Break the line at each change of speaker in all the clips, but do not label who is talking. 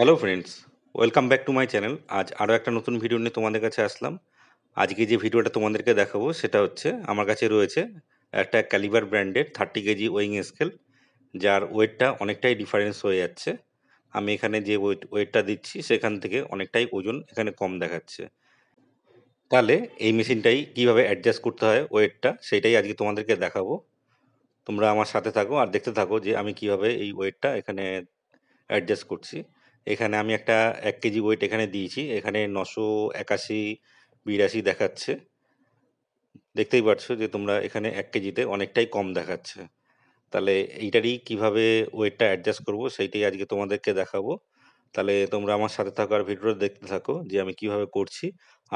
hello friends welcome back to my channel আজ আরও একটা নতুন ভিডিও নিয়ে তোমাদের কাছে আসলাম আজকে যে ভিডিওটা তোমাদেরকে দেখাবো সেটা হচ্ছে আমার কাছে রয়েছে একটা ক্যালিবার ব্র্যান্ডের থার্টি কেজি ওয়িং স্কেল যার ওয়েটটা অনেকটাই ডিফারেন্স হয়ে যাচ্ছে আমি এখানে যে ওয়েট ওয়েটটা দিচ্ছি সেখান থেকে অনেকটাই ওজন এখানে কম দেখাচ্ছে তাহলে এই মেশিনটাই কীভাবে অ্যাডজাস্ট করতে হয় ওয়েটটা সেটাই আজকে তোমাদেরকে দেখাবো তোমরা আমার সাথে থাকো আর দেখতে থাকো যে আমি কিভাবে এই ওয়েটটা এখানে অ্যাডজাস্ট করছি এখানে আমি একটা এক কেজি ওয়েট এখানে দিয়েছি এখানে নশো একাশি বিরাশি দেখাচ্ছে দেখতেই পাচ্ছ যে তোমরা এখানে এক কেজিতে অনেকটাই কম দেখাচ্ছে তাহলে এইটারই কিভাবে ওয়েটটা অ্যাডজাস্ট করব সেইটাই আজকে তোমাদেরকে দেখাবো তাহলে তোমরা আমার সাথে থাকো আর ভিডিওটা দেখতে থাকো যে আমি কিভাবে করছি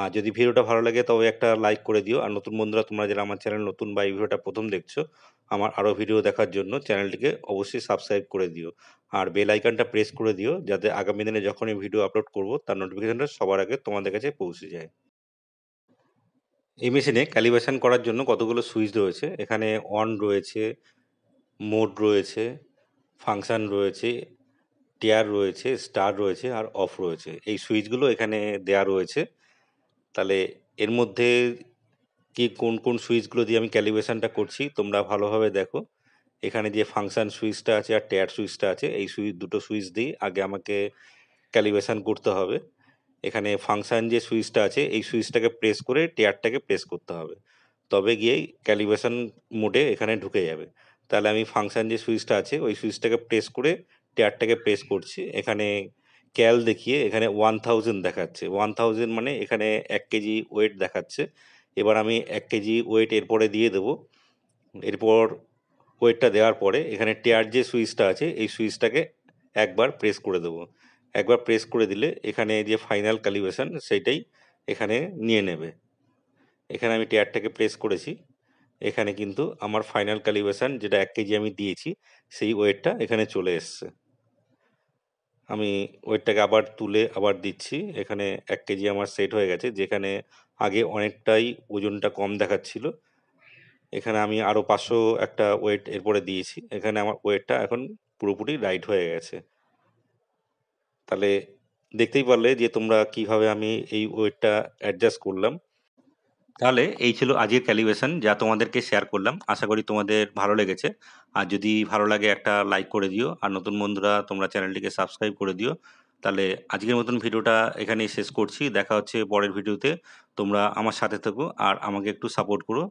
আর যদি ভিডিওটা ভালো লাগে তবে একটা লাইক করে দিও আর নতুন বন্ধুরা তোমরা যারা আমার চ্যানেল নতুন বা এই ভিডিওটা প্রথম দেখছো আমার আরও ভিডিও দেখার জন্য চ্যানেলটিকে অবশ্যই সাবস্ক্রাইব করে দিও আর বেল আইকনটা প্রেস করে দিও যাতে আগামী দিনে যখন এই ভিডিও আপলোড করব তার নোটিফিকেশনটা সবার আগে তোমাদের কাছে পৌঁছে যায় এই মেশিনে ক্যালিব্রেশন করার জন্য কতগুলো সুইচ রয়েছে এখানে অন রয়েছে মোড রয়েছে ফাংশান রয়েছে টিয়ার রয়েছে স্টার রয়েছে আর অফ রয়েছে এই সুইচগুলো এখানে দেয়া রয়েছে তাহলে এর মধ্যে কি কোন কোন সুইচগুলো দিয়ে আমি ক্যালিব্রেশনটা করছি তোমরা ভালোভাবে দেখো এখানে যে ফাংশান সুইচটা আছে আর টেয়ার সুইচটা আছে এই সুইচ দুটো সুইচ দিয়ে আগে আমাকে ক্যালিব্রেশন করতে হবে এখানে ফাংশান যে সুইচটা আছে এই সুইচটাকে প্রেস করে টেয়ারটাকে প্রেস করতে হবে তবে গিয়ে ক্যালিব্রেশন মোডে এখানে ঢুকে যাবে তাহলে আমি ফাংশান যে সুইচটা আছে ওই সুইচটাকে প্রেস করে টেয়ারটাকে প্রেস করছি এখানে ক্যাল দেখিয়ে এখানে ওয়ান থাউজেন্ড দেখাচ্ছে ওয়ান থাউজেন্ড মানে এখানে এক কেজি ওয়েট দেখাচ্ছে এবার আমি এক কেজি ওয়েট এরপরে দিয়ে দেবো এরপর ওয়েটটা দেওয়ার পরে এখানে টেয়ার যে সুইচটা আছে এই সুইচটাকে একবার প্রেস করে দেবো একবার প্রেস করে দিলে এখানে যে ফাইনাল ক্যালিভেশন সেইটাই এখানে নিয়ে নেবে এখানে আমি টেয়ারটাকে প্রেস করেছি এখানে কিন্তু আমার ফাইনাল ক্যালিভেশন যেটা এক কেজি আমি দিয়েছি সেই ওয়েটটা এখানে চলে এসছে আমি ওয়েটটাকে আবার তুলে আবার দিচ্ছি এখানে এক কেজি আমার সেট হয়ে গেছে যেখানে আগে অনেকটাই ওজনটা কম দেখাচ্ছিল এখানে আমি আরও পাঁচশো একটা ওয়েট এরপরে দিয়েছি এখানে আমার ওয়েটটা এখন পুরোপুরি রাইট হয়ে গেছে তাহলে দেখতেই পারলে যে তোমরা কিভাবে আমি এই ওয়েটটা অ্যাডজাস্ট করলাম তাহলে এই ছিল আজকের ক্যালিভেশন যা তোমাদেরকে শেয়ার করলাম আশা করি তোমাদের ভালো লেগেছে আর যদি ভালো লাগে একটা লাইক করে দিও আর নতুন বন্ধুরা তোমরা চ্যানেলটিকে সাবস্ক্রাইব করে দিও তাহলে আজকের মতন ভিডিওটা এখানেই শেষ করছি দেখা হচ্ছে পরের ভিডিওতে তোমরা আমার সাথে থাকো আর আমাকে একটু সাপোর্ট করো